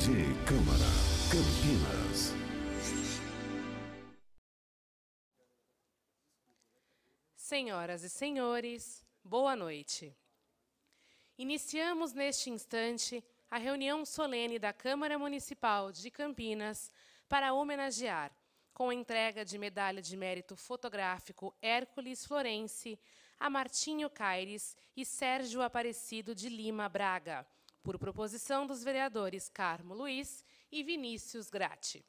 PG Câmara, Campinas. Senhoras e senhores, boa noite. Iniciamos neste instante a reunião solene da Câmara Municipal de Campinas para homenagear, com a entrega de medalha de mérito fotográfico Hércules Florense, a Martinho Caires e Sérgio Aparecido de Lima Braga por proposição dos vereadores Carmo Luiz e Vinícius Grati.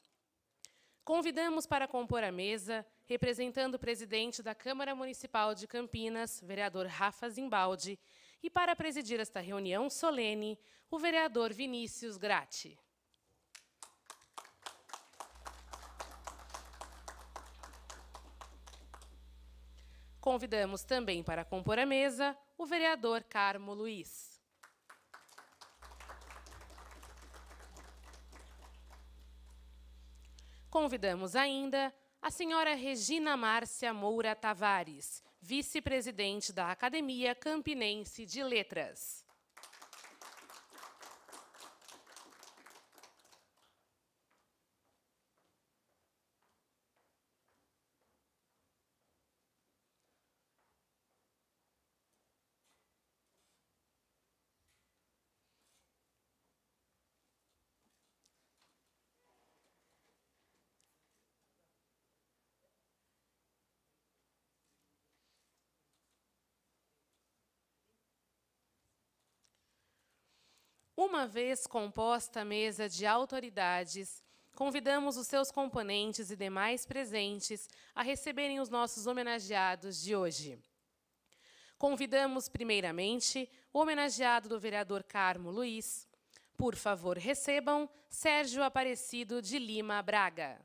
Convidamos para compor a mesa, representando o presidente da Câmara Municipal de Campinas, vereador Rafa Zimbaldi, e para presidir esta reunião solene, o vereador Vinícius Grati. Convidamos também para compor a mesa o vereador Carmo Luiz. Convidamos ainda a senhora Regina Márcia Moura Tavares, vice-presidente da Academia Campinense de Letras. Uma vez composta a mesa de autoridades, convidamos os seus componentes e demais presentes a receberem os nossos homenageados de hoje. Convidamos, primeiramente, o homenageado do vereador Carmo Luiz. Por favor, recebam Sérgio Aparecido de Lima Braga.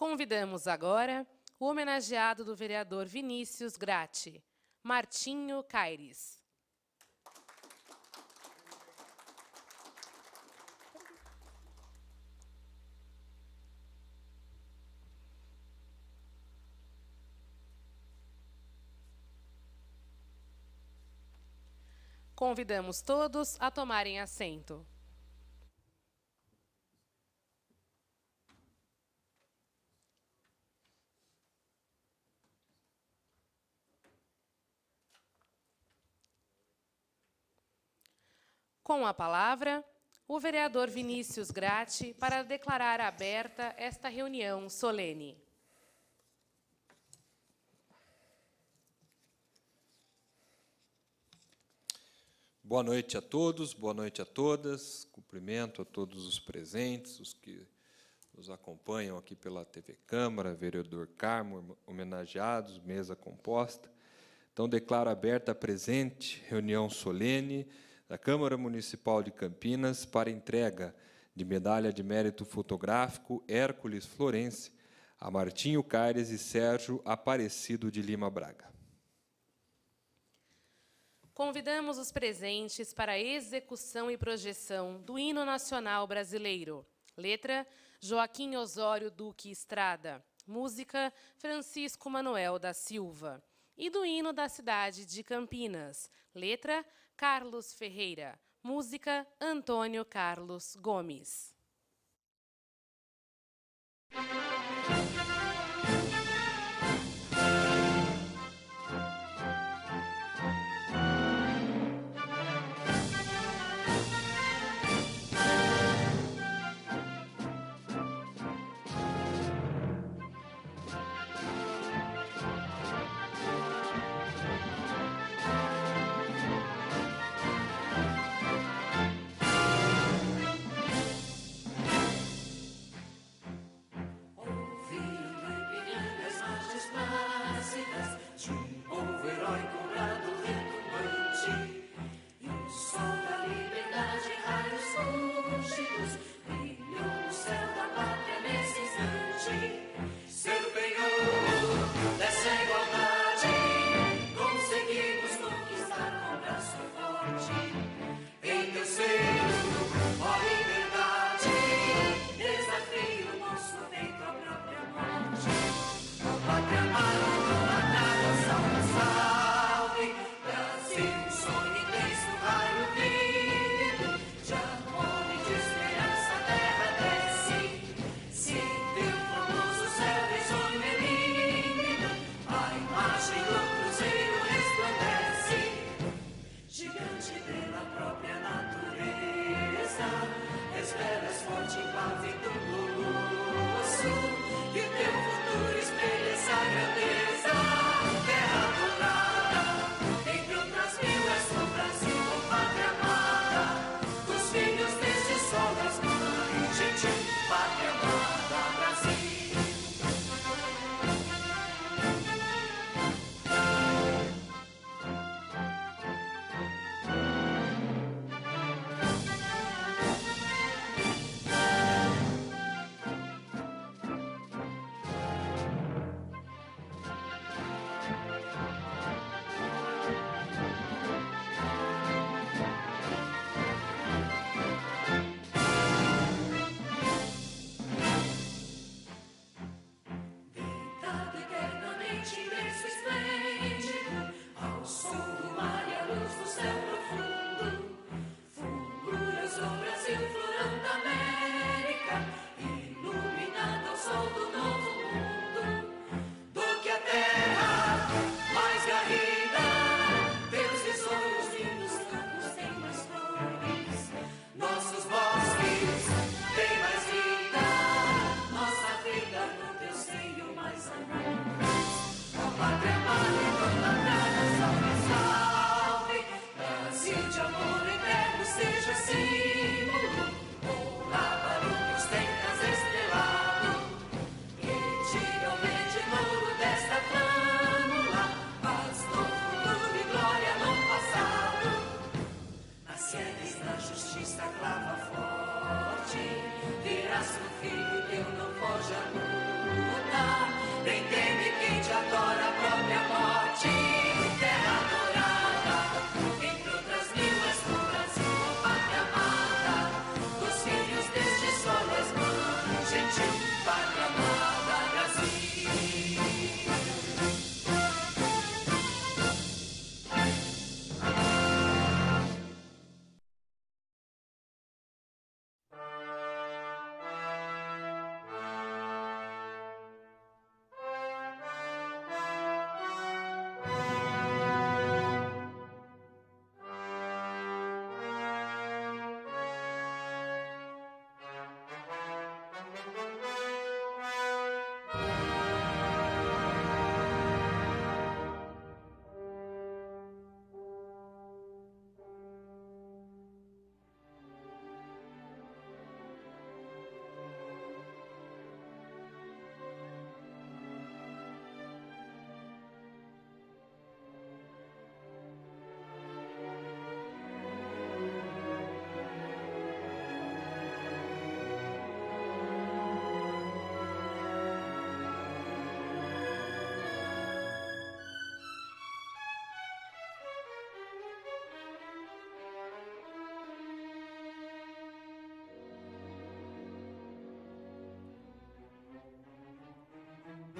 Convidamos agora o homenageado do vereador Vinícius Grati, Martinho Caires. Convidamos todos a tomarem assento. Com a palavra, o vereador Vinícius Grati para declarar aberta esta reunião solene. Boa noite a todos, boa noite a todas. Cumprimento a todos os presentes, os que nos acompanham aqui pela TV Câmara, vereador Carmo, homenageados, mesa composta. Então, declaro aberta a presente reunião solene da Câmara Municipal de Campinas para entrega de medalha de mérito fotográfico Hércules Florence a Martinho Caires e Sérgio Aparecido de Lima Braga. Convidamos os presentes para a execução e projeção do hino nacional brasileiro. Letra: Joaquim Osório Duque Estrada. Música: Francisco Manuel da Silva. E do hino da cidade de Campinas. Letra: Carlos Ferreira. Música, Antônio Carlos Gomes.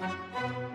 Música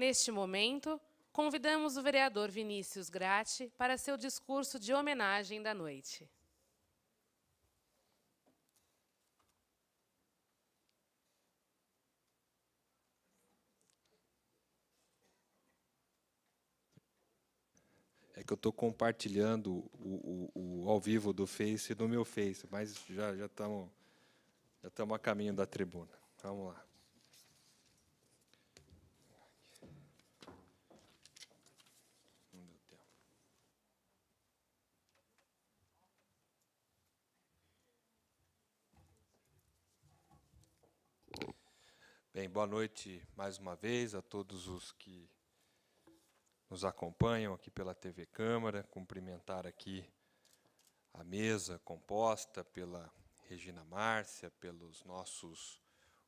Neste momento, convidamos o vereador Vinícius Grati para seu discurso de homenagem da noite. É que eu estou compartilhando o, o, o, ao vivo do Face e do meu Face, mas já estamos já já a caminho da tribuna. Vamos lá. Bem, boa noite mais uma vez a todos os que nos acompanham aqui pela TV Câmara, cumprimentar aqui a mesa composta pela Regina Márcia, pelos nossos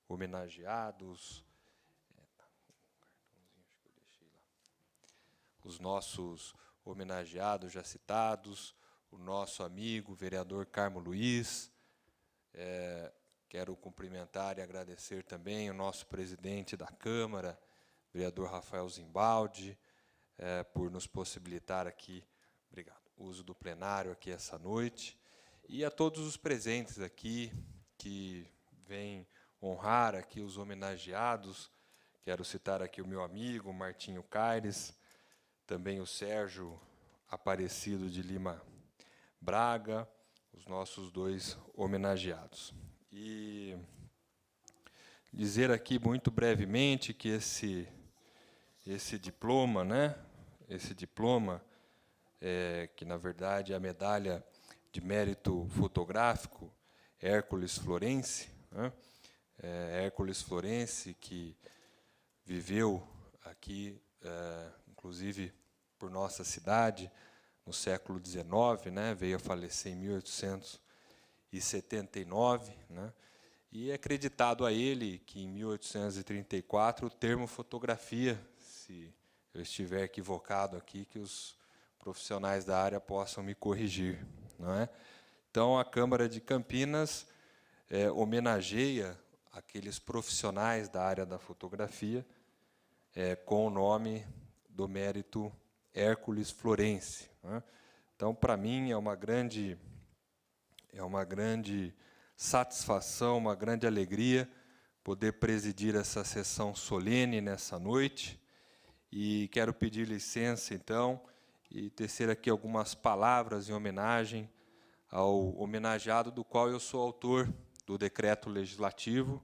homenageados, os nossos homenageados já citados, o nosso amigo vereador Carmo Luiz, é, Quero cumprimentar e agradecer também o nosso presidente da Câmara, vereador Rafael Zimbaldi, eh, por nos possibilitar aqui, obrigado, o uso do plenário aqui essa noite, e a todos os presentes aqui que vêm honrar aqui os homenageados. Quero citar aqui o meu amigo Martinho Caires, também o Sérgio Aparecido de Lima Braga, os nossos dois homenageados e dizer aqui muito brevemente que esse esse diploma, né? Esse diploma é, que na verdade é a medalha de mérito fotográfico Hércules Florence, né? é, Hércules Florence que viveu aqui, é, inclusive por nossa cidade no século XIX, né? Veio a falecer em 1800 1879, né? e é acreditado a ele que em 1834 o termo fotografia, se eu estiver equivocado aqui, que os profissionais da área possam me corrigir. Não é? Então, a Câmara de Campinas é, homenageia aqueles profissionais da área da fotografia é, com o nome do mérito Hércules Florence. É? Então, para mim, é uma grande é uma grande satisfação, uma grande alegria poder presidir essa sessão solene nessa noite. E quero pedir licença, então, e tecer aqui algumas palavras em homenagem ao homenageado do qual eu sou autor do decreto legislativo,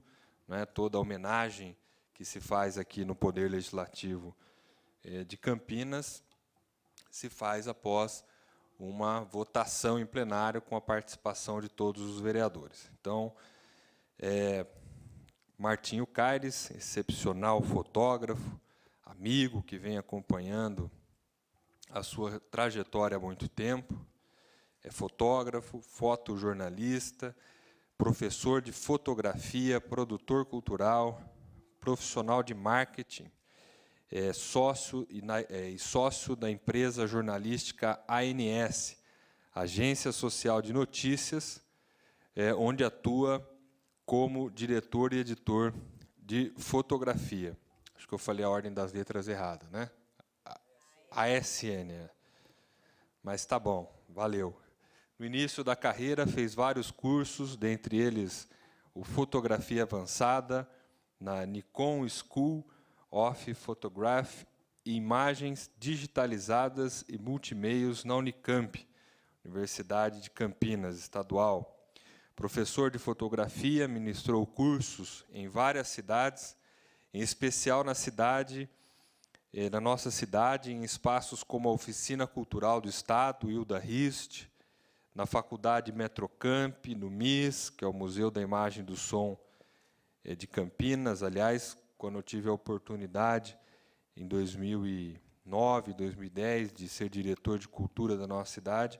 é toda a homenagem que se faz aqui no Poder Legislativo eh, de Campinas se faz após uma votação em plenário com a participação de todos os vereadores. Então, é, Martinho Caires, excepcional fotógrafo, amigo que vem acompanhando a sua trajetória há muito tempo, é fotógrafo, fotojornalista, professor de fotografia, produtor cultural, profissional de marketing, é, sócio, e, na, é, e sócio da empresa jornalística ANS, Agência Social de Notícias, é, onde atua como diretor e editor de fotografia. Acho que eu falei a ordem das letras errada, né? ASN. É. Mas tá bom, valeu. No início da carreira fez vários cursos, dentre eles o Fotografia Avançada, na Nikon School Off Photograph e Imagens Digitalizadas e Multimeios na Unicamp, Universidade de Campinas Estadual. Professor de fotografia, ministrou cursos em várias cidades, em especial na cidade, eh, na nossa cidade, em espaços como a Oficina Cultural do Estado, Hilda Rist, na Faculdade Metrocamp, no MIS, que é o Museu da Imagem e do Som eh, de Campinas, aliás, quando eu tive a oportunidade, em 2009, 2010, de ser diretor de cultura da nossa cidade,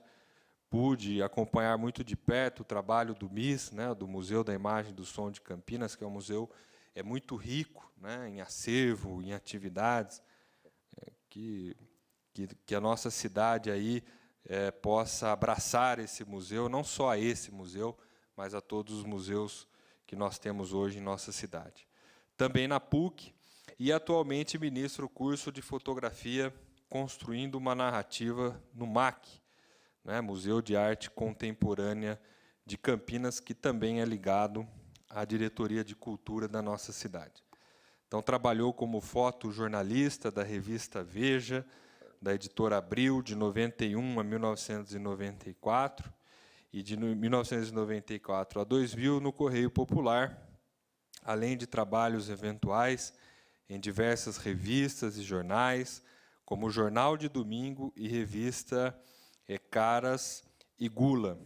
pude acompanhar muito de perto o trabalho do MIS, né, do Museu da Imagem do Som de Campinas, que é um museu é muito rico né, em acervo, em atividades, é, que, que, que, a nossa cidade aí é, possa abraçar esse museu, não só a esse museu, mas a todos os museus que nós temos hoje em nossa cidade também na PUC, e atualmente ministra o curso de fotografia Construindo uma Narrativa no MAC, né, Museu de Arte Contemporânea de Campinas, que também é ligado à diretoria de cultura da nossa cidade. Então, trabalhou como fotojornalista da revista Veja, da editora Abril, de 91 a 1994, e de 1994 a 2000 no Correio Popular, além de trabalhos eventuais em diversas revistas e jornais, como o Jornal de Domingo e revista Caras e Gula.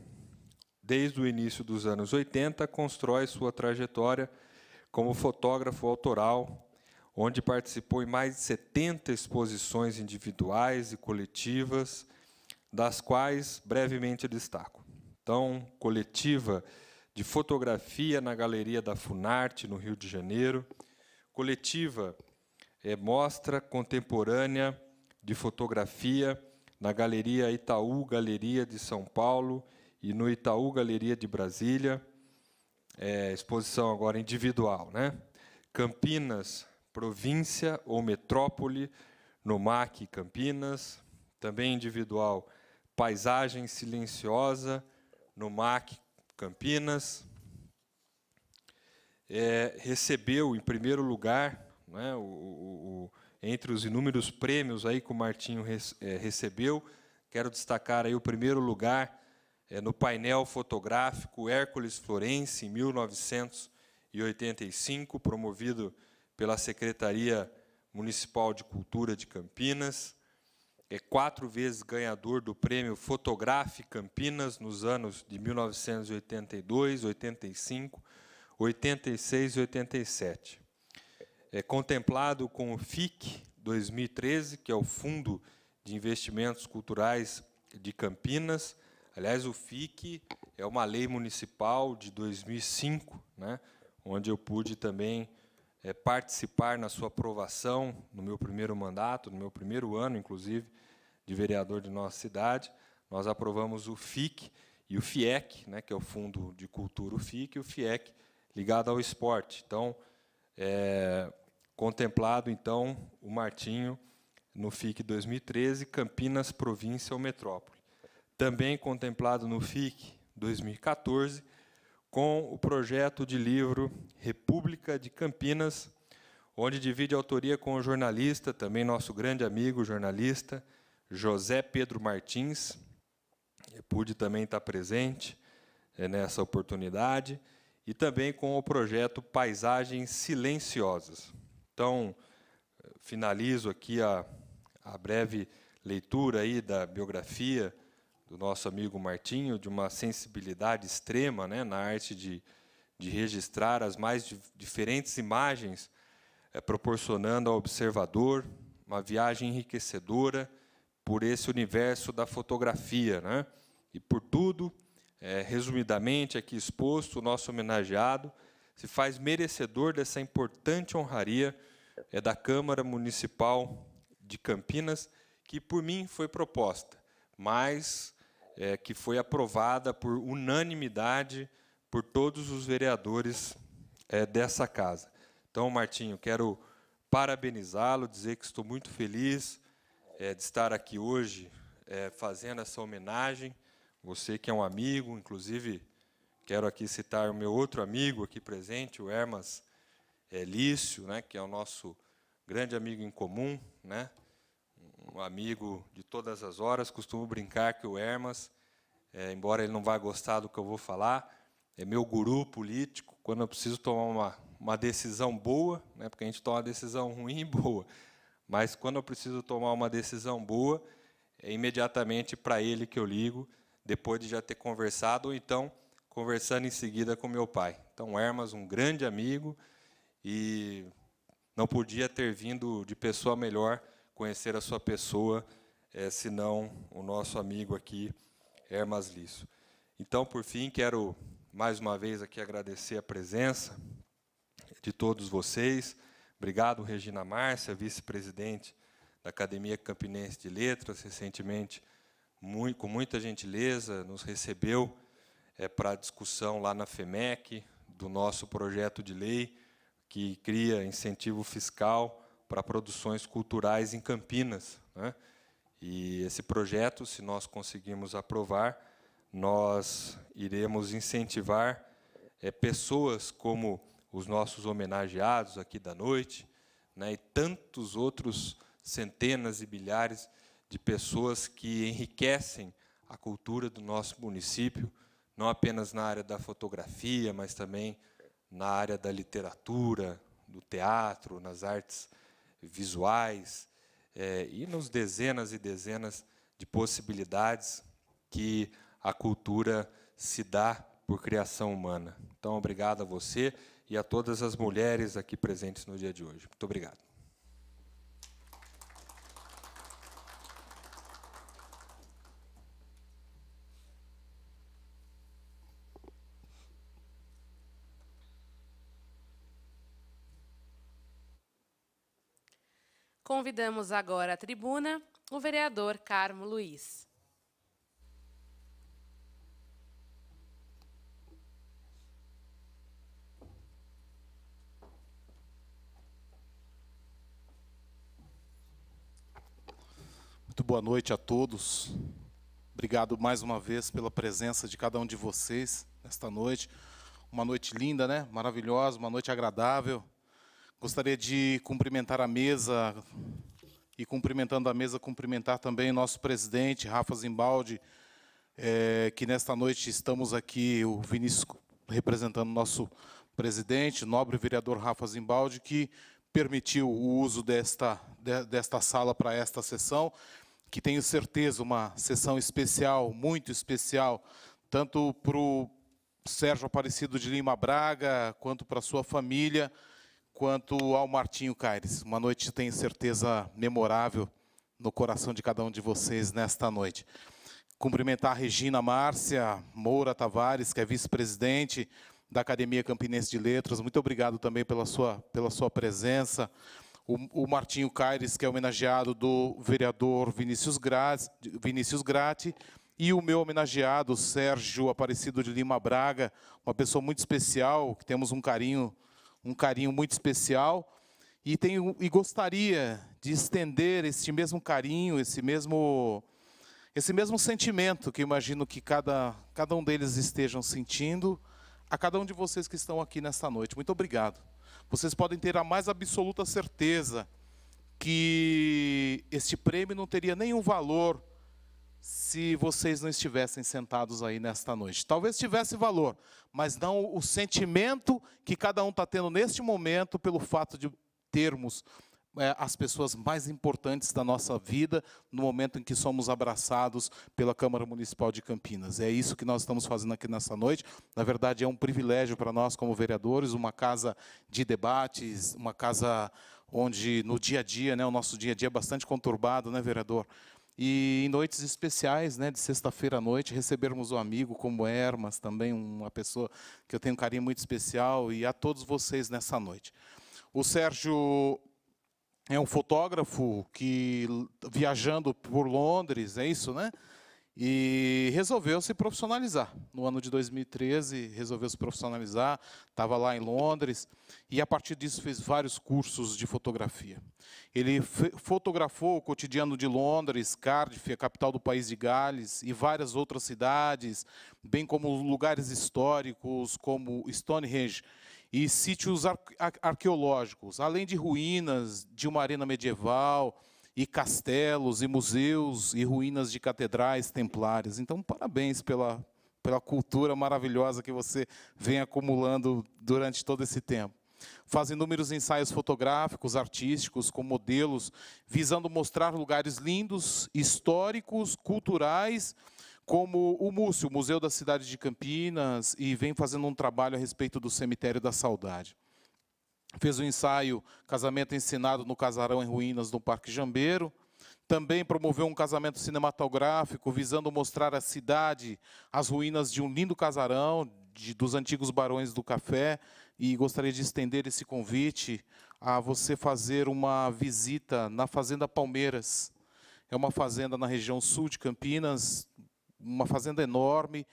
Desde o início dos anos 80, constrói sua trajetória como fotógrafo autoral, onde participou em mais de 70 exposições individuais e coletivas, das quais brevemente destaco. Então, coletiva de fotografia na Galeria da Funarte, no Rio de Janeiro. Coletiva é, Mostra Contemporânea de Fotografia na Galeria Itaú Galeria de São Paulo e no Itaú Galeria de Brasília. É, exposição agora individual, né? Campinas, província ou metrópole, no MAC Campinas, também individual. Paisagem silenciosa, no MAC Campinas, é, recebeu em primeiro lugar, né, o, o, o, entre os inúmeros prêmios aí que o Martinho é, recebeu, quero destacar aí o primeiro lugar é, no painel fotográfico Hércules Florence, em 1985, promovido pela Secretaria Municipal de Cultura de Campinas é quatro vezes ganhador do prêmio Fotografe Campinas nos anos de 1982, 85, 86 e 87. É contemplado com o FIC 2013, que é o Fundo de Investimentos Culturais de Campinas. Aliás, o FIC é uma lei municipal de 2005, né, onde eu pude também é, participar na sua aprovação no meu primeiro mandato, no meu primeiro ano, inclusive, de vereador de nossa cidade. Nós aprovamos o FIC e o FIEC, né, que é o Fundo de Cultura, o FIC, e o FIEC ligado ao esporte. Então, é, contemplado, então, o Martinho no FIC 2013, Campinas, província ou metrópole. Também contemplado no FIC 2014, com o projeto de livro República de Campinas, onde divide autoria com o jornalista, também nosso grande amigo jornalista, José Pedro Martins. Eu pude também estar presente eh, nessa oportunidade. E também com o projeto Paisagens Silenciosas. Então, eh, finalizo aqui a, a breve leitura aí da biografia do nosso amigo Martinho, de uma sensibilidade extrema né, na arte de, de registrar as mais di diferentes imagens, é, proporcionando ao observador uma viagem enriquecedora por esse universo da fotografia. Né? E por tudo, é, resumidamente aqui exposto, o nosso homenageado se faz merecedor dessa importante honraria é, da Câmara Municipal de Campinas, que por mim foi proposta, mas é, que foi aprovada por unanimidade por todos os vereadores é, dessa casa. Então, Martinho, quero parabenizá-lo, dizer que estou muito feliz é, de estar aqui hoje é, fazendo essa homenagem. Você que é um amigo, inclusive quero aqui citar o meu outro amigo aqui presente, o Hermas é, Lício, né, que é o nosso grande amigo em comum, né? um amigo de todas as horas, costumo brincar que o Hermas, é, embora ele não vá gostar do que eu vou falar, é meu guru político. Quando eu preciso tomar uma, uma decisão boa, né, porque a gente toma uma decisão ruim e boa, mas quando eu preciso tomar uma decisão boa, é imediatamente para ele que eu ligo, depois de já ter conversado, ou então conversando em seguida com meu pai. Então, Hermas, um grande amigo, e não podia ter vindo de pessoa melhor conhecer a sua pessoa, é, não o nosso amigo aqui, Hermas Lício. Então, por fim, quero mais uma vez aqui agradecer a presença de todos vocês. Obrigado, Regina Márcia, vice-presidente da Academia Campinense de Letras, recentemente, muito, com muita gentileza, nos recebeu é, para discussão lá na FEMEC do nosso projeto de lei que cria incentivo fiscal para produções culturais em Campinas. Né? E esse projeto, se nós conseguirmos aprovar, nós iremos incentivar é, pessoas como os nossos homenageados aqui da noite, né, e tantos outros centenas e milhares de pessoas que enriquecem a cultura do nosso município, não apenas na área da fotografia, mas também na área da literatura, do teatro, nas artes visuais, é, e nos dezenas e dezenas de possibilidades que a cultura se dá por criação humana. Então, obrigado a você e a todas as mulheres aqui presentes no dia de hoje. Muito obrigado. Convidamos agora à tribuna o vereador Carmo Luiz. Muito boa noite a todos. Obrigado mais uma vez pela presença de cada um de vocês nesta noite. Uma noite linda, né? Maravilhosa, uma noite agradável. Gostaria de cumprimentar a mesa e, cumprimentando a mesa, cumprimentar também nosso presidente, Rafa Zimbaldi, é, que nesta noite estamos aqui, o Vinícius representando nosso presidente, nobre vereador Rafa Zimbaldi, que permitiu o uso desta, de, desta sala para esta sessão, que tenho certeza uma sessão especial, muito especial, tanto para o Sérgio Aparecido de Lima Braga, quanto para sua família, quanto ao Martinho Caires. Uma noite, tenho certeza, memorável no coração de cada um de vocês nesta noite. Cumprimentar a Regina Márcia Moura Tavares, que é vice-presidente da Academia Campinense de Letras. Muito obrigado também pela sua, pela sua presença. O, o Martinho Caires, que é homenageado do vereador Vinícius Grati, Vinícius Grati e o meu homenageado, Sérgio Aparecido de Lima Braga, uma pessoa muito especial, que temos um carinho um carinho muito especial e, tenho, e gostaria de estender esse mesmo carinho, esse mesmo, esse mesmo sentimento que imagino que cada, cada um deles estejam sentindo, a cada um de vocês que estão aqui nesta noite. Muito obrigado. Vocês podem ter a mais absoluta certeza que este prêmio não teria nenhum valor se vocês não estivessem sentados aí nesta noite. Talvez tivesse valor, mas não o sentimento que cada um está tendo neste momento pelo fato de termos é, as pessoas mais importantes da nossa vida no momento em que somos abraçados pela Câmara Municipal de Campinas. É isso que nós estamos fazendo aqui nesta noite. Na verdade, é um privilégio para nós, como vereadores, uma casa de debates, uma casa onde no dia a dia, né, o nosso dia a dia é bastante conturbado, né, vereador? E em noites especiais, né, de sexta-feira à noite, recebermos um amigo como Hermas, também uma pessoa que eu tenho um carinho muito especial, e a todos vocês nessa noite. O Sérgio é um fotógrafo que, viajando por Londres, é isso, né? e resolveu se profissionalizar. No ano de 2013, resolveu se profissionalizar, estava lá em Londres, e a partir disso fez vários cursos de fotografia. Ele fotografou o cotidiano de Londres, Cardiff, a capital do país de Gales, e várias outras cidades, bem como lugares históricos como Stonehenge e sítios arqueológicos, além de ruínas de uma arena medieval, e castelos, e museus, e ruínas de catedrais templares Então, parabéns pela, pela cultura maravilhosa que você vem acumulando durante todo esse tempo. Faz inúmeros ensaios fotográficos, artísticos, com modelos, visando mostrar lugares lindos, históricos, culturais, como o Múcio, Museu da Cidade de Campinas, e vem fazendo um trabalho a respeito do Cemitério da Saudade fez o um ensaio Casamento Ensinado no Casarão em Ruínas, no Parque Jambeiro. Também promoveu um casamento cinematográfico visando mostrar a cidade, as ruínas de um lindo casarão de, dos antigos barões do café. E gostaria de estender esse convite a você fazer uma visita na Fazenda Palmeiras. É uma fazenda na região sul de Campinas, uma fazenda enorme,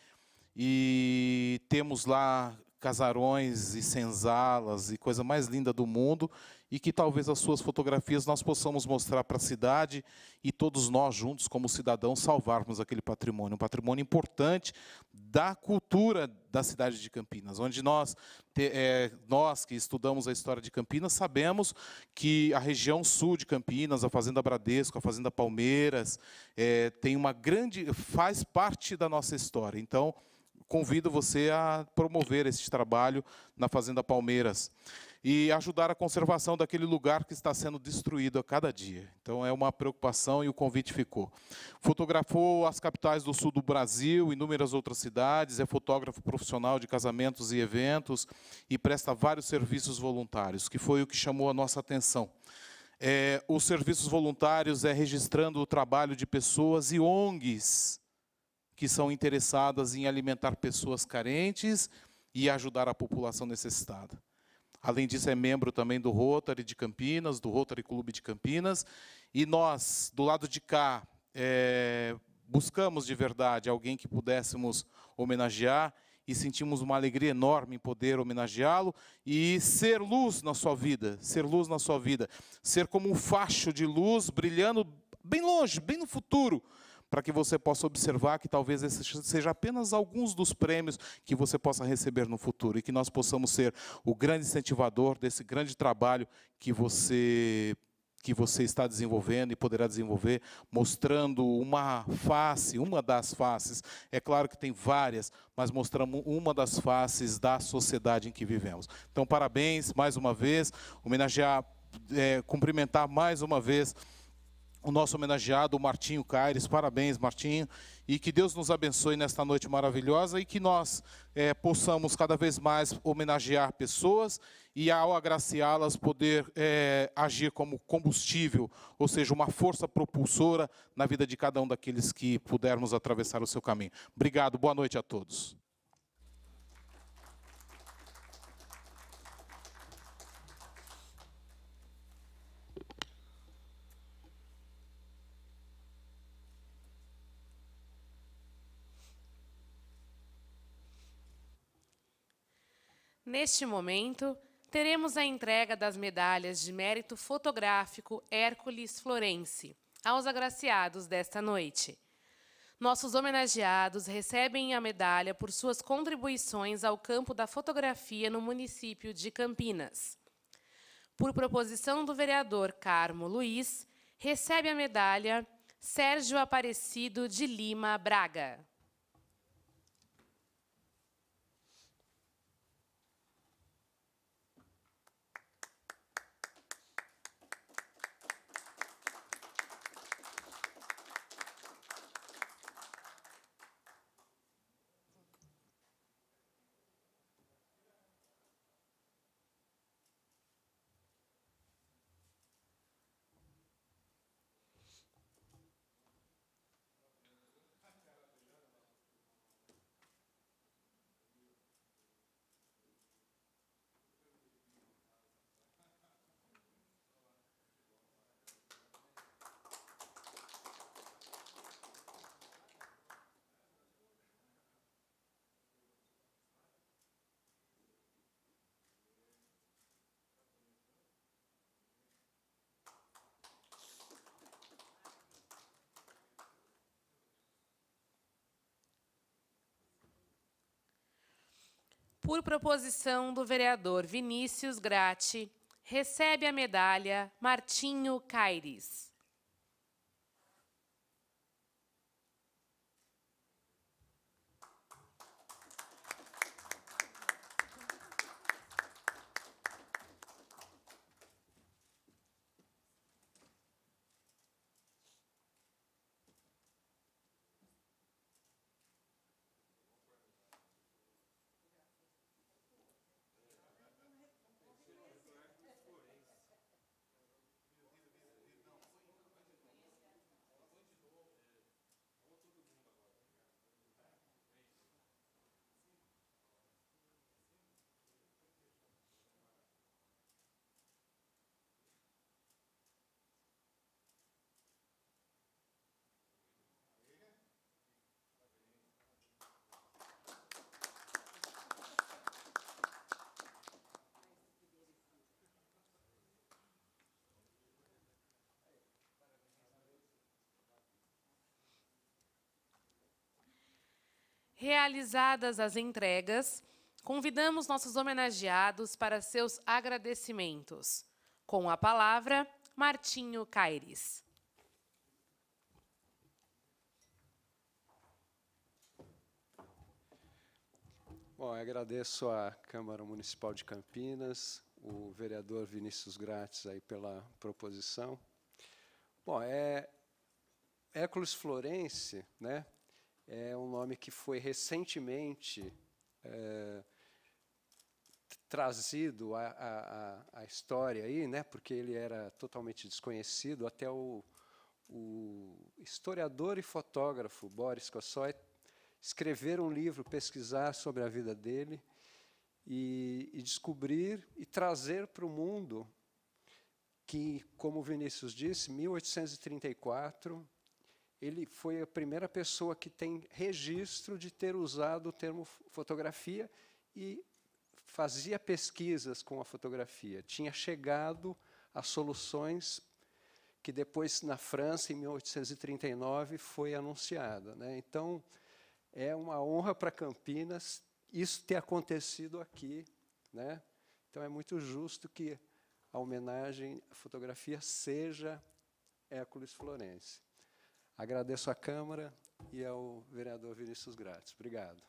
e temos lá casarões e senzalas e coisa mais linda do mundo, e que talvez as suas fotografias nós possamos mostrar para a cidade e todos nós juntos, como cidadãos, salvarmos aquele patrimônio, um patrimônio importante da cultura da cidade de Campinas, onde nós, é, nós que estudamos a história de Campinas, sabemos que a região sul de Campinas, a Fazenda Bradesco, a Fazenda Palmeiras, é, tem uma grande, faz parte da nossa história. Então, convido você a promover esse trabalho na Fazenda Palmeiras e ajudar a conservação daquele lugar que está sendo destruído a cada dia. Então é uma preocupação e o convite ficou. Fotografou as capitais do sul do Brasil, inúmeras outras cidades, é fotógrafo profissional de casamentos e eventos e presta vários serviços voluntários, que foi o que chamou a nossa atenção. É, os serviços voluntários é registrando o trabalho de pessoas e ONGs que são interessadas em alimentar pessoas carentes e ajudar a população necessitada. Além disso, é membro também do Rotary de Campinas, do Rotary Clube de Campinas. E nós, do lado de cá, é, buscamos de verdade alguém que pudéssemos homenagear e sentimos uma alegria enorme em poder homenageá-lo e ser luz na sua vida, ser luz na sua vida, ser como um facho de luz brilhando bem longe, bem no futuro, para que você possa observar que talvez esse seja apenas alguns dos prêmios que você possa receber no futuro e que nós possamos ser o grande incentivador desse grande trabalho que você que você está desenvolvendo e poderá desenvolver, mostrando uma face, uma das faces. É claro que tem várias, mas mostramos uma das faces da sociedade em que vivemos. Então, parabéns mais uma vez, homenagear, é, cumprimentar mais uma vez o nosso homenageado, o Martinho Caires. Parabéns, Martinho. E que Deus nos abençoe nesta noite maravilhosa e que nós é, possamos cada vez mais homenagear pessoas e, ao agraciá-las, poder é, agir como combustível, ou seja, uma força propulsora na vida de cada um daqueles que pudermos atravessar o seu caminho. Obrigado, boa noite a todos. Neste momento, teremos a entrega das medalhas de mérito fotográfico Hércules Florense aos agraciados desta noite. Nossos homenageados recebem a medalha por suas contribuições ao campo da fotografia no município de Campinas. Por proposição do vereador Carmo Luiz, recebe a medalha Sérgio Aparecido de Lima Braga. por proposição do vereador Vinícius Grati, recebe a medalha Martinho Caires. Realizadas as entregas, convidamos nossos homenageados para seus agradecimentos. Com a palavra, Martinho Caires. Bom, agradeço à Câmara Municipal de Campinas, o vereador Vinícius Grátis aí pela proposição. Bom, é Éculos Florense, né, é um nome que foi recentemente é, trazido à, história aí, né? Porque ele era totalmente desconhecido até o, o historiador e fotógrafo Boris Kossoy escrever um livro, pesquisar sobre a vida dele e, e descobrir e trazer para o mundo que, como Vinícius disse, 1834 ele foi a primeira pessoa que tem registro de ter usado o termo fotografia e fazia pesquisas com a fotografia. Tinha chegado a soluções que depois na França em 1839 foi anunciada, né? Então é uma honra para Campinas isso ter acontecido aqui, né? Então é muito justo que a homenagem à fotografia seja Hércules Florense. Agradeço à Câmara e ao vereador Vinícius Grátis. Obrigado.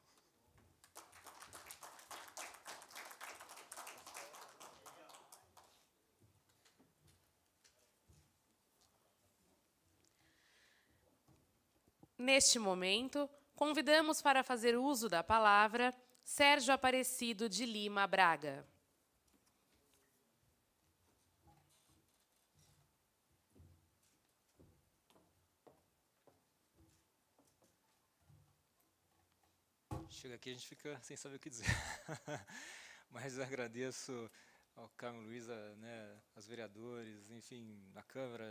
Neste momento, convidamos para fazer uso da palavra Sérgio Aparecido de Lima Braga. Chega aqui a gente fica sem saber o que dizer. Mas agradeço ao Carmo Luiza, né, aos vereadores, enfim, na Câmara,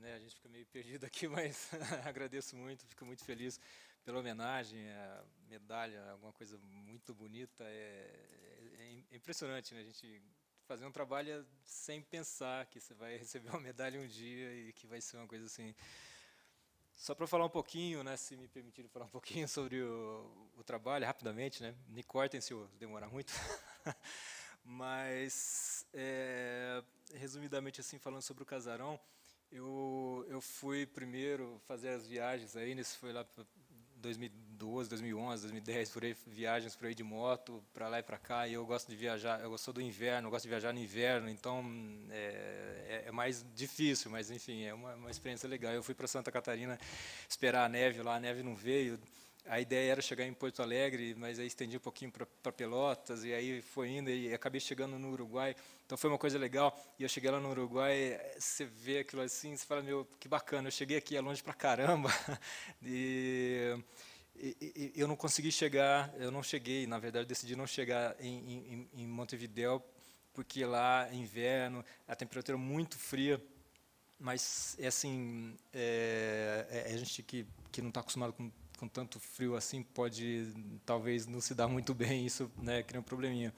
né, a gente fica meio perdido aqui, mas agradeço muito, fico muito feliz pela homenagem, a medalha, alguma coisa muito bonita, é, é, é impressionante, né, a gente fazer um trabalho sem pensar que você vai receber uma medalha um dia e que vai ser uma coisa assim só para falar um pouquinho, né, se me permitirem falar um pouquinho sobre o, o trabalho, rapidamente, né? me cortem se eu demorar muito. Mas, é, resumidamente, assim, falando sobre o casarão, eu, eu fui primeiro fazer as viagens, aí, nesse né, foi lá 2000, 2012, 2011, 2010, por aí, viagens por aí de moto, para lá e para cá, e eu gosto de viajar, eu sou do inverno, eu gosto de viajar no inverno, então é, é, é mais difícil, mas enfim, é uma, uma experiência legal. Eu fui para Santa Catarina esperar a neve lá, a neve não veio, a ideia era chegar em Porto Alegre, mas aí estendi um pouquinho para Pelotas, e aí foi indo, e acabei chegando no Uruguai. Então foi uma coisa legal. E eu cheguei lá no Uruguai, você vê aquilo assim, você fala, meu, que bacana, eu cheguei aqui, é longe para caramba. e eu não consegui chegar, eu não cheguei, na verdade, decidi não chegar em, em, em Montevideo, porque lá é inverno, a temperatura é muito fria, mas é assim, é, é, é gente que, que não está acostumado com, com tanto frio assim, pode talvez não se dar muito bem, isso né, cria um probleminha.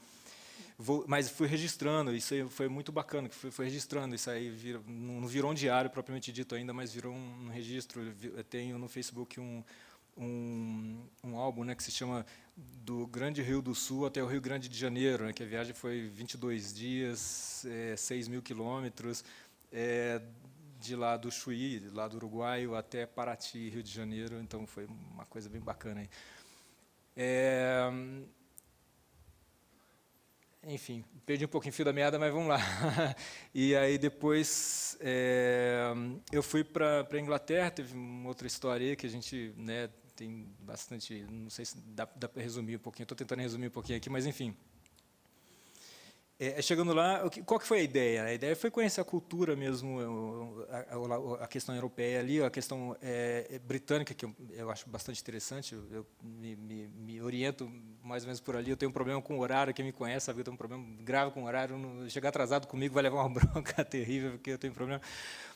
Vou, mas fui registrando, isso foi muito bacana, que fui, fui, registrando, isso aí virou, não virou um diário propriamente dito ainda, mas virou um registro, eu tenho no Facebook um, um, um álbum né, que se chama Do Grande Rio do Sul até o Rio Grande de Janeiro, né, que a viagem foi 22 dias, é, 6 mil quilômetros, é, de lá do Chuí, lá do Uruguaio, até Paraty, Rio de Janeiro. Então, foi uma coisa bem bacana. Aí. É, enfim, perdi um pouquinho o fio da meada, mas vamos lá. e aí depois é, eu fui para a Inglaterra, teve uma outra história aí que a gente né, tem bastante. Não sei se dá, dá para resumir um pouquinho. Estou tentando resumir um pouquinho aqui, mas enfim. É, é chegando lá, qual que foi a ideia? A ideia foi conhecer a cultura mesmo, a, a, a questão europeia ali, a questão é, é, britânica, que eu, eu, acho bastante interessante, eu, me, me, me oriento mais ou menos por ali. Eu tenho um problema com o horário, quem me conhece sabe que eu tenho um problema grave com o horário. Chegar atrasado comigo vai levar uma bronca terrível, porque eu tenho problema.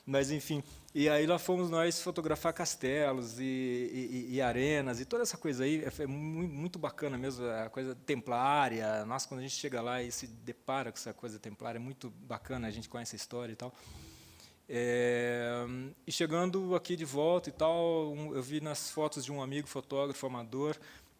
Mas, enfim. E aí lá fomos nós fotografar castelos e, e, e arenas e toda essa coisa aí. É, é muito bacana mesmo, a coisa templária. Nossa, quando a gente chega lá e se depara com essa coisa templária, é muito bacana, a gente conhece a história e tal. É, e chegando aqui de volta e tal, um, eu vi nas fotos de um amigo fotógrafo amador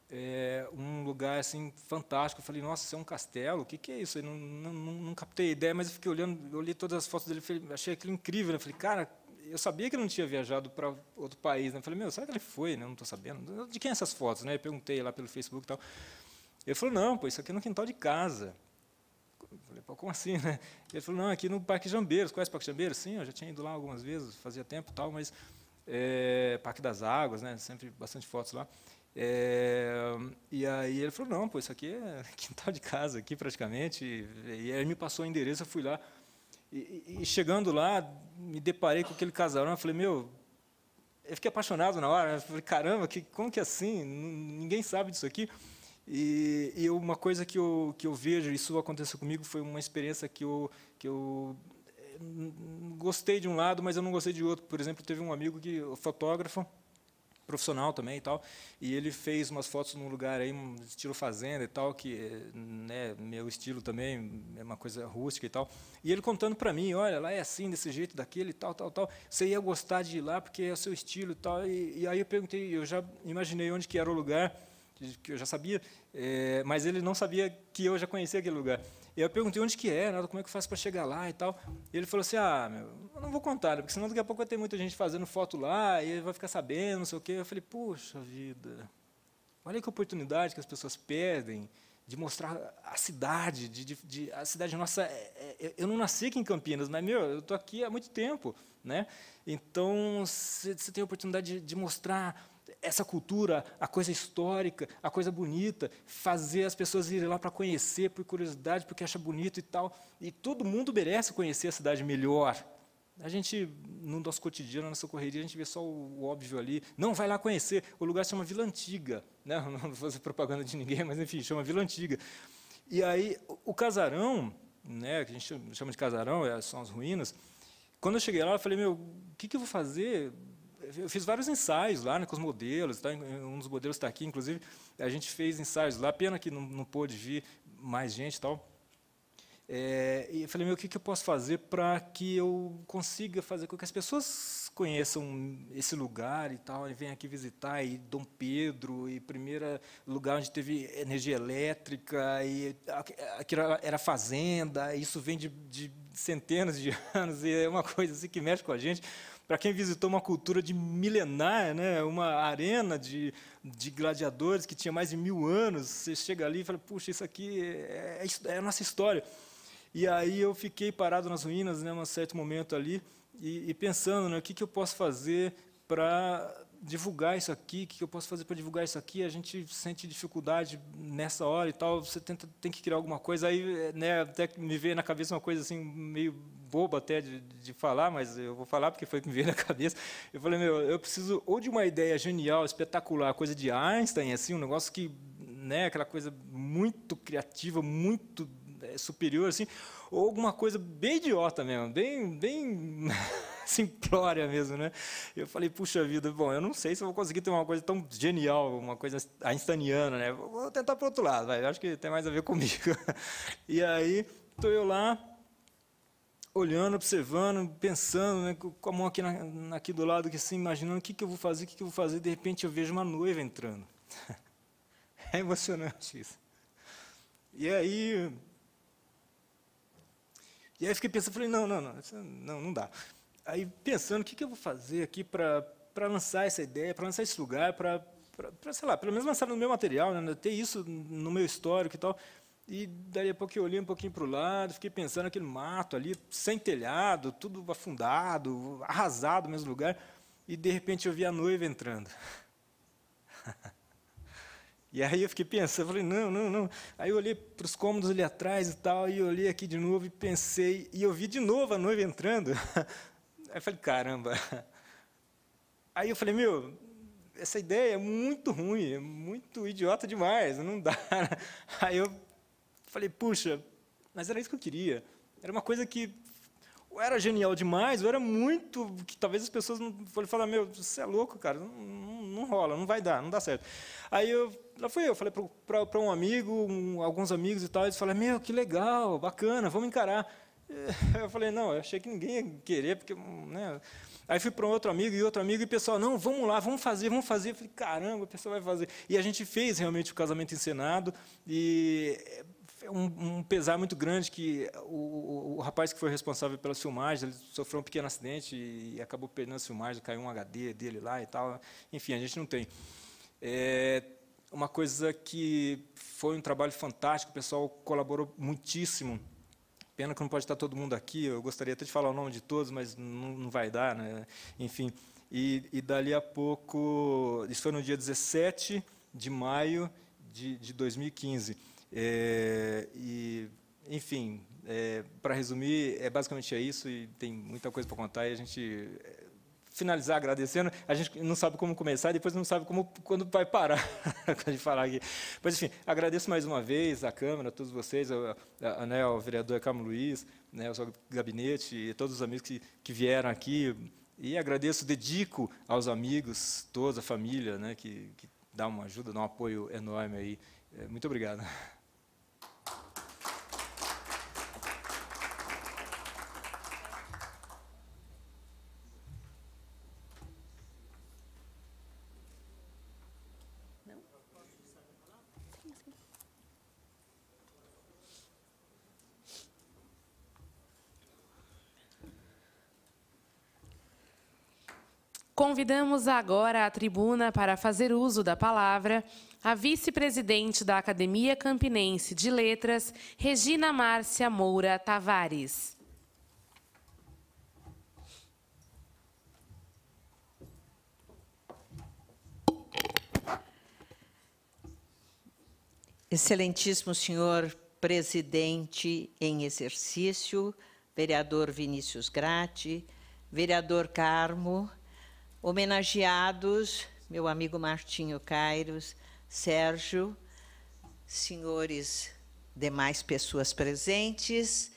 é, um lugar assim fantástico. Eu falei, nossa, isso é um castelo? O que, que é isso? Eu não, não, não captei a ideia, mas eu fiquei olhando, olhei todas as fotos dele, falei, achei aquilo incrível. Eu falei, cara, eu sabia que ele não tinha viajado para outro país. Né? Eu falei, meu, será que ele foi? Né? Eu não estou sabendo. De quem é essas fotos? Né? Eu perguntei lá pelo Facebook e tal. Ele falou, não, pô, isso aqui é no quintal de casa. Eu falei, pô, como assim, né? Ele falou, não, aqui no Parque Jambeiros. Conhece o Parque Jambeiros? Sim, eu já tinha ido lá algumas vezes, fazia tempo e tal, mas... É, Parque das Águas, né? Sempre bastante fotos lá. É, e aí ele falou, não, pô, isso aqui é quintal de casa, aqui praticamente. E, e aí ele me passou o endereço, eu fui lá. E, e, chegando lá, me deparei com aquele casarão, eu falei, meu... Eu fiquei apaixonado na hora, né? eu falei, caramba, que, como que é assim? Ninguém sabe disso aqui. E, e, uma coisa que eu, que eu vejo, isso aconteceu comigo, foi uma experiência que eu, que eu eh, gostei de um lado, mas eu não gostei de outro. Por exemplo, teve um amigo que, fotógrafo, profissional também e tal. E ele fez umas fotos num lugar aí, um estilo fazenda e tal, que né, meu estilo também é uma coisa rústica e tal. E ele contando para mim, olha, lá é assim, desse jeito, daquele, tal, tal, tal. Você ia gostar de ir lá porque é o seu estilo e tal. E, e aí eu perguntei, eu já imaginei onde que era o lugar, que eu já sabia, é, mas ele não sabia que eu já conhecia aquele lugar. E eu perguntei onde que é, né, como é que eu faço para chegar lá e tal. E ele falou assim, ah, meu, eu não vou contar, né? porque senão daqui a pouco vai ter muita gente fazendo foto lá, e vai ficar sabendo, não sei o quê. Eu falei, puxa vida, olha que oportunidade que as pessoas perdem de mostrar a cidade, de, de, de a cidade nossa. É, é, eu não nasci aqui em Campinas, mas meu, eu tô aqui há muito tempo, né? Então você tem a oportunidade de, de mostrar essa cultura, a coisa histórica, a coisa bonita, fazer as pessoas irem lá para conhecer por curiosidade, porque acha bonito e tal. E todo mundo merece conhecer a cidade melhor. A gente, no nosso cotidiano, na nossa correria, a gente vê só o, o óbvio ali. Não, vai lá conhecer. O lugar se chama Vila Antiga. Né? Não vou fazer propaganda de ninguém, mas enfim, chama Vila Antiga. E aí, o casarão, né, que a gente chama de casarão, é, são as ruínas. Quando eu cheguei lá, eu falei, meu, o que, que eu vou fazer? eu fiz vários ensaios lá né, com os modelos, tá? um dos modelos está aqui, inclusive, a gente fez ensaios lá, pena que não, não pôde vir mais gente e tal. É, e eu falei, meu, o que, que eu posso fazer para que eu consiga fazer com que as pessoas conheçam esse lugar e tal, e venham aqui visitar, e Dom Pedro, e primeiro lugar onde teve energia elétrica, e aquilo era fazenda, isso vem de, de centenas de anos, e é uma coisa assim que mexe com a gente. Para quem visitou uma cultura de milenar, né, uma arena de, de gladiadores que tinha mais de mil anos, você chega ali e fala, puxa, isso aqui é, é, é a nossa história. E aí eu fiquei parado nas ruínas, né, um certo momento ali, e, e pensando, né, o que, que eu posso fazer para divulgar isso aqui, o que eu posso fazer para divulgar isso aqui? A gente sente dificuldade nessa hora e tal, você tenta, tem que criar alguma coisa. Aí né, até me veio na cabeça uma coisa assim, meio bobo até de, de, falar, mas eu vou falar porque foi o que me veio na cabeça. Eu falei, meu, eu preciso ou de uma ideia genial, espetacular, coisa de Einstein, assim, um negócio que, né, aquela coisa muito criativa, muito é, superior, assim, ou alguma coisa bem idiota mesmo, bem, bem simplória mesmo, né? Eu falei, puxa vida, bom, eu não sei se eu vou conseguir ter uma coisa tão genial, uma coisa einsteiniana, né? Vou tentar para outro lado, vai, acho que tem mais a ver comigo. e aí, estou eu lá olhando, observando, pensando, né, com a mão aqui, na, aqui do lado, assim, imaginando o que, que eu vou fazer, o que, que eu vou fazer, de repente eu vejo uma noiva entrando. É emocionante isso. E aí. E aí fiquei pensando, falei, não, não, não, não, não dá. Aí pensando, o que, que eu vou fazer aqui para lançar essa ideia, para lançar esse lugar, para, sei lá, pelo menos lançar no meu material, né, ter isso no meu histórico e tal. E daí a pouco eu olhei um pouquinho para o lado, fiquei pensando aquele mato ali, sem telhado, tudo afundado, arrasado no mesmo lugar. E de repente eu vi a noiva entrando. e aí eu fiquei pensando, falei, não, não, não. Aí eu olhei para os cômodos ali atrás e tal, e olhei aqui de novo e pensei, e eu vi de novo a noiva entrando. aí eu falei, caramba. Aí eu falei, meu, essa ideia é muito ruim, é muito idiota demais, não dá. Aí eu Falei, puxa, mas era isso que eu queria. Era uma coisa que ou era genial demais, ou era muito. que talvez as pessoas não foram falar, meu, você é louco, cara, não, não, não, rola, não vai dar, não dá certo. Aí eu. Lá fui eu, falei para um amigo, um, alguns amigos e tal, eles falaram, meu, que legal, bacana, vamos encarar. Eu falei, não, eu achei que ninguém ia querer, porque. Né? Aí fui para um outro amigo e outro amigo, e o pessoal, não, vamos lá, vamos fazer, vamos fazer. Eu falei, caramba, o pessoal vai fazer. E a gente fez realmente o casamento encenado, e um, um, pesar muito grande que o, o, rapaz que foi responsável filmagem ele sofreu um pequeno acidente e acabou perdendo a filmagem, caiu um HD dele lá e tal. Enfim, a gente não tem. É, uma coisa que foi um trabalho fantástico, o pessoal colaborou muitíssimo. Pena que não pode estar todo mundo aqui, eu gostaria até de falar o nome de todos, mas não, não vai dar, né? enfim. E, e, dali a pouco, isso foi no dia 17 de maio de, de 2015. É, e, enfim, é, para resumir, é basicamente é isso e tem muita coisa para contar e a gente é, finalizar agradecendo, a gente não sabe como começar, depois não sabe como quando vai parar de falar aqui. Mas, enfim, agradeço mais uma vez a Câmara, a todos vocês, a, a, a né, vereador Carmo Luiz, né, o seu gabinete e todos os amigos que, que vieram aqui. E agradeço, dedico aos amigos, toda a família, né, que, que dá uma ajuda, dá um apoio enorme aí. É, muito obrigado. Convidamos agora à tribuna para fazer uso da palavra a vice-presidente da Academia Campinense de Letras, Regina Márcia Moura Tavares. Excelentíssimo senhor presidente em exercício, vereador Vinícius Grati, vereador Carmo, Homenageados, meu amigo Martinho Cairos, Sérgio, senhores demais pessoas presentes,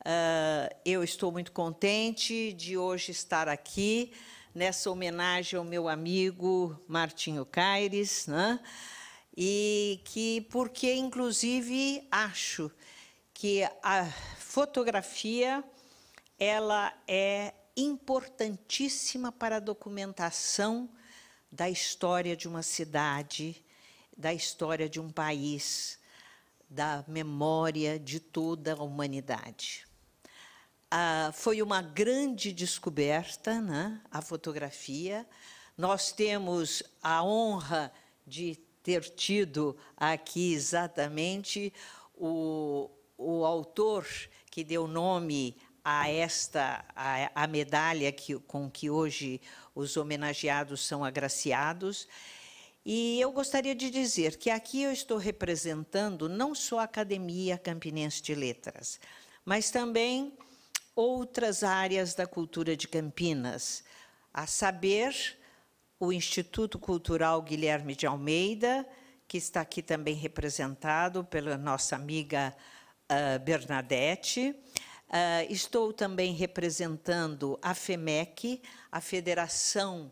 uh, eu estou muito contente de hoje estar aqui nessa homenagem ao meu amigo Martinho Caires, né? e que porque inclusive acho que a fotografia ela é importantíssima para a documentação da história de uma cidade, da história de um país, da memória de toda a humanidade. Ah, foi uma grande descoberta, né, a fotografia. Nós temos a honra de ter tido aqui exatamente o, o autor que deu nome a esta a, a medalha que, com que hoje os homenageados são agraciados. E eu gostaria de dizer que aqui eu estou representando não só a Academia Campinense de Letras, mas também outras áreas da cultura de Campinas, a saber, o Instituto Cultural Guilherme de Almeida, que está aqui também representado pela nossa amiga uh, Bernadette, Uh, estou também representando a FEMEC, a Federação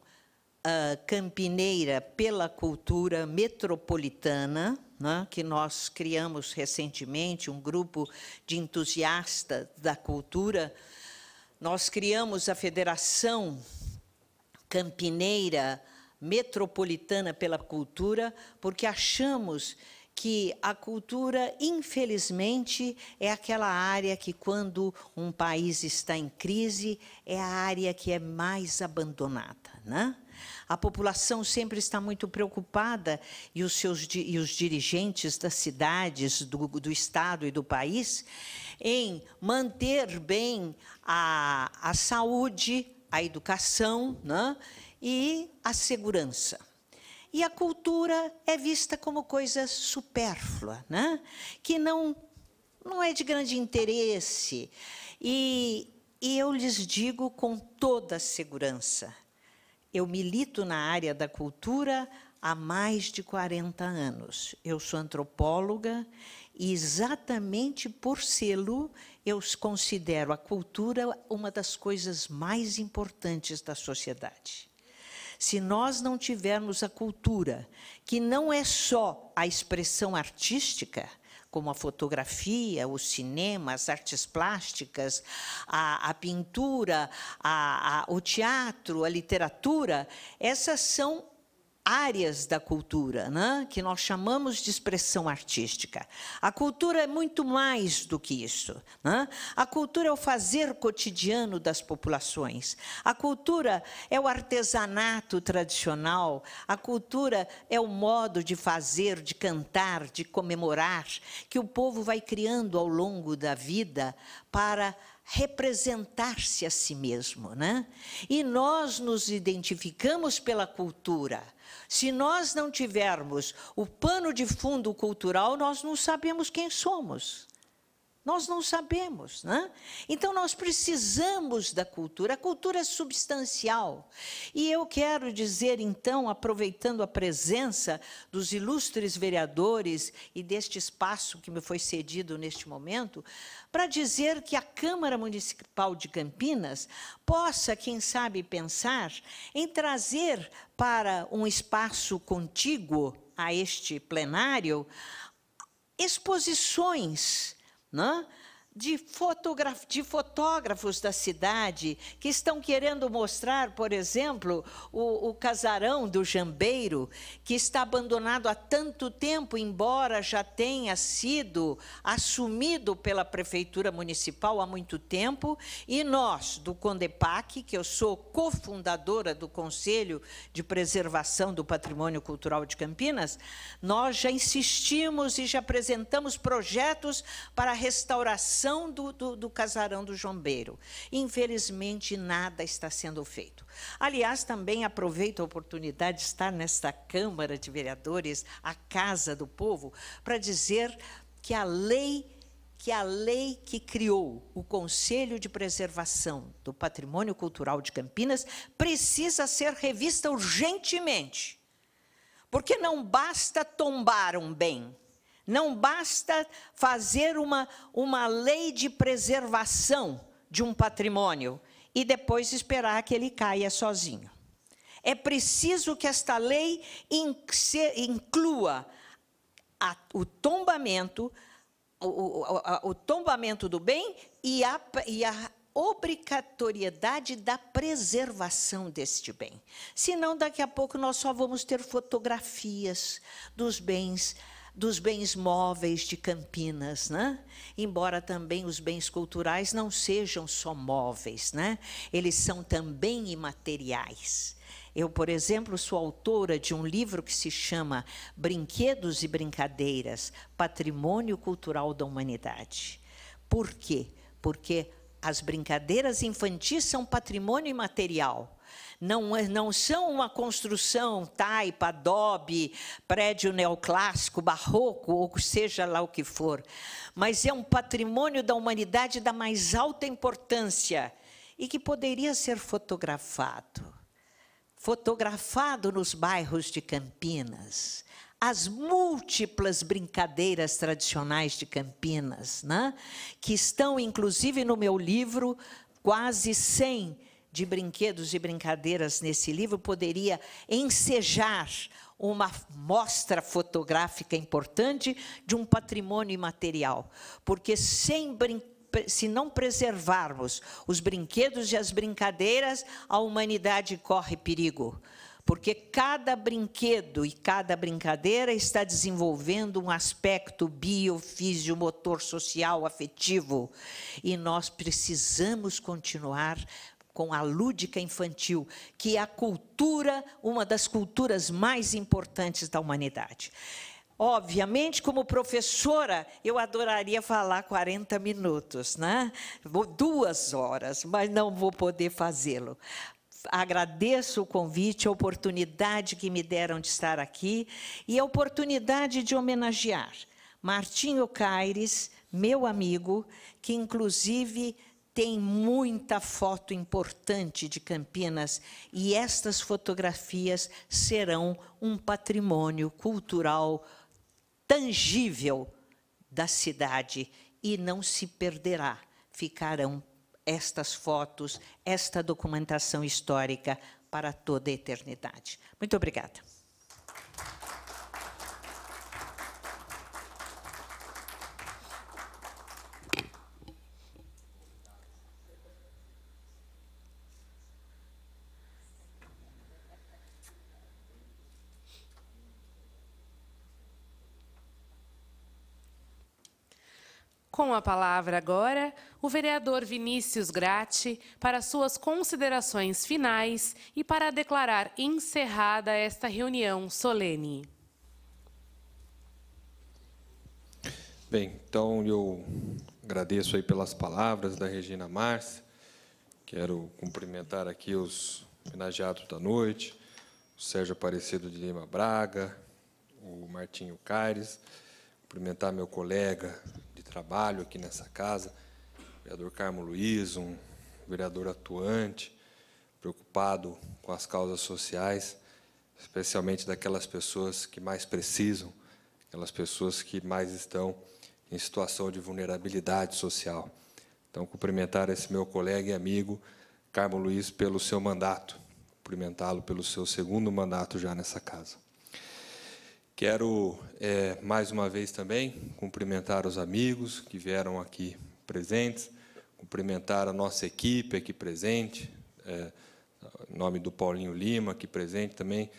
uh, Campineira pela Cultura Metropolitana, né, que nós criamos recentemente, um grupo de entusiastas da cultura. Nós criamos a Federação Campineira Metropolitana pela Cultura porque achamos que a cultura, infelizmente, é aquela área que, quando um país está em crise, é a área que é mais abandonada. Né? A população sempre está muito preocupada e os, seus, e os dirigentes das cidades, do, do Estado e do país em manter bem a, a saúde, a educação né? e a segurança e a cultura é vista como coisa supérflua, né? que não, não é de grande interesse. E, e eu lhes digo com toda a segurança: eu milito na área da cultura há mais de 40 anos. Eu sou antropóloga e, exatamente por sê-lo, eu considero a cultura uma das coisas mais importantes da sociedade se nós não tivermos a cultura, que não é só a expressão artística, como a fotografia, o cinema, as artes plásticas, a, a pintura, a, a, o teatro, a literatura, essas são áreas da cultura, né? que nós chamamos de expressão artística. A cultura é muito mais do que isso. Né? A cultura é o fazer cotidiano das populações. A cultura é o artesanato tradicional. A cultura é o modo de fazer, de cantar, de comemorar, que o povo vai criando ao longo da vida para representar-se a si mesmo, né? E nós nos identificamos pela cultura. Se nós não tivermos o pano de fundo cultural, nós não sabemos quem somos. Nós não sabemos, né? Então nós precisamos da cultura. A cultura é substancial. E eu quero dizer então, aproveitando a presença dos ilustres vereadores e deste espaço que me foi cedido neste momento, para dizer que a Câmara Municipal de Campinas possa, quem sabe, pensar em trazer para um espaço contíguo a este plenário exposições понятно, de, de, fotógrafos da cidade que estão querendo mostrar, por exemplo, o, o, casarão do Jambeiro, que está abandonado há tanto tempo, embora já tenha sido assumido pela Prefeitura Municipal há muito tempo. E nós, do Condepac, que eu sou cofundadora do Conselho de Preservação do Patrimônio Cultural de Campinas, nós já insistimos e já apresentamos projetos para a restauração do, do, do casarão do Jombeiro. Infelizmente, nada está sendo feito. Aliás, também aproveito a oportunidade de estar nesta Câmara de Vereadores, a Casa do Povo, para dizer que a lei que a lei que criou o Conselho de Preservação do Patrimônio Cultural de Campinas precisa ser revista urgentemente. Porque não basta tombar um bem, não basta fazer uma, uma lei de preservação de um patrimônio e depois esperar que ele caia sozinho. É preciso que esta lei inclua a, o tombamento, o, o, o, tombamento do bem e a, e a obrigatoriedade da preservação deste bem. Senão, daqui a pouco, nós só vamos ter fotografias dos bens dos bens móveis de Campinas, né? Embora também os bens culturais não sejam só móveis, né? Eles são também imateriais. Eu, por exemplo, sou autora de um livro que se chama Brinquedos e Brincadeiras: Patrimônio Cultural da Humanidade. Por quê? Porque as brincadeiras infantis são patrimônio imaterial, não, é, não são uma construção taipa, adobe, prédio neoclássico, barroco, ou seja lá o que for. Mas é um patrimônio da humanidade da mais alta importância e que poderia ser fotografado. Fotografado nos bairros de Campinas, as múltiplas brincadeiras tradicionais de Campinas, né? que estão inclusive no meu livro quase 100 de brinquedos e brincadeiras nesse livro poderia ensejar uma mostra fotográfica importante de um patrimônio imaterial, porque sem se não preservarmos os brinquedos e as brincadeiras, a humanidade corre perigo porque cada brinquedo e cada brincadeira está desenvolvendo um aspecto biofísico, motor social, afetivo, e nós precisamos continuar com a lúdica infantil, que é a cultura, uma das culturas mais importantes da humanidade. Obviamente, como professora, eu adoraria falar 40 minutos, né? duas horas, mas não vou poder fazê-lo. Agradeço o convite, a oportunidade que me deram de estar aqui e a oportunidade de homenagear Martinho Caires, meu amigo, que inclusive tem muita foto importante de Campinas e estas fotografias serão um patrimônio cultural tangível da cidade e não se perderá. Ficarão estas fotos, esta documentação histórica para toda a eternidade. Muito obrigada. Com a palavra agora, o vereador Vinícius Gratti para suas considerações finais e para declarar encerrada esta reunião solene. Bem, então eu agradeço aí pelas palavras da Regina Márcia. Quero cumprimentar aqui os homenageados da noite, o Sérgio Aparecido de Lima Braga, o Martinho Caires, cumprimentar meu colega trabalho aqui nessa casa, o vereador Carmo Luiz, um vereador atuante, preocupado com as causas sociais, especialmente daquelas pessoas que mais precisam, aquelas pessoas que mais estão em situação de vulnerabilidade social. Então, cumprimentar esse meu colega e amigo, Carmo Luiz, pelo seu mandato, cumprimentá-lo pelo seu segundo mandato já nessa casa. Quero, é, mais uma vez também, cumprimentar os amigos que vieram aqui presentes, cumprimentar a nossa equipe aqui presente, é, em nome do Paulinho Lima aqui presente também.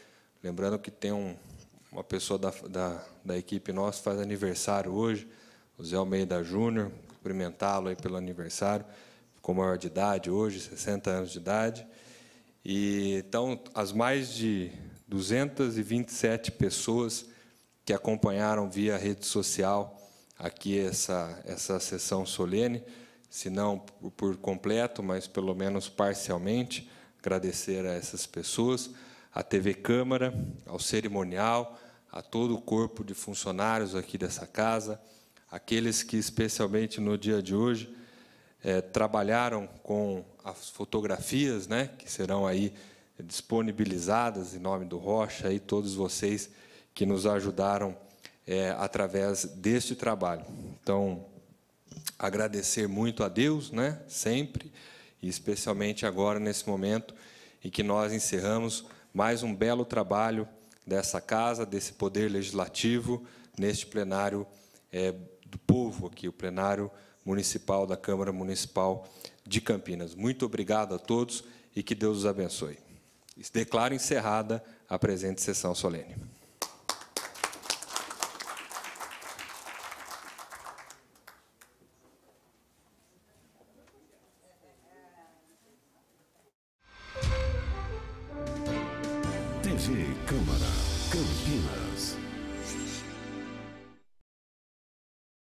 Lembrando que tem um, uma pessoa da, da, da equipe nossa faz aniversário hoje, o Zé Almeida Júnior, cumprimentá-lo aí pelo aniversário. Ficou maior de idade hoje, 60 anos de idade. E, então, as mais de 227 pessoas que acompanharam via rede social aqui essa, essa sessão solene, se não por completo, mas pelo menos parcialmente. Agradecer a essas pessoas, à TV Câmara, ao cerimonial, a todo o corpo de funcionários aqui dessa casa, aqueles que, especialmente no dia de hoje, é, trabalharam com as fotografias, né, que serão aí disponibilizadas em nome do Rocha e todos vocês que nos ajudaram é, através deste trabalho. Então, agradecer muito a Deus, né, sempre, e especialmente agora, nesse momento, em que nós encerramos mais um belo trabalho dessa casa, desse poder legislativo, neste plenário é, do povo aqui, o plenário municipal da Câmara Municipal de Campinas. Muito obrigado a todos e que Deus os abençoe. Declaro encerrada a presente sessão solene.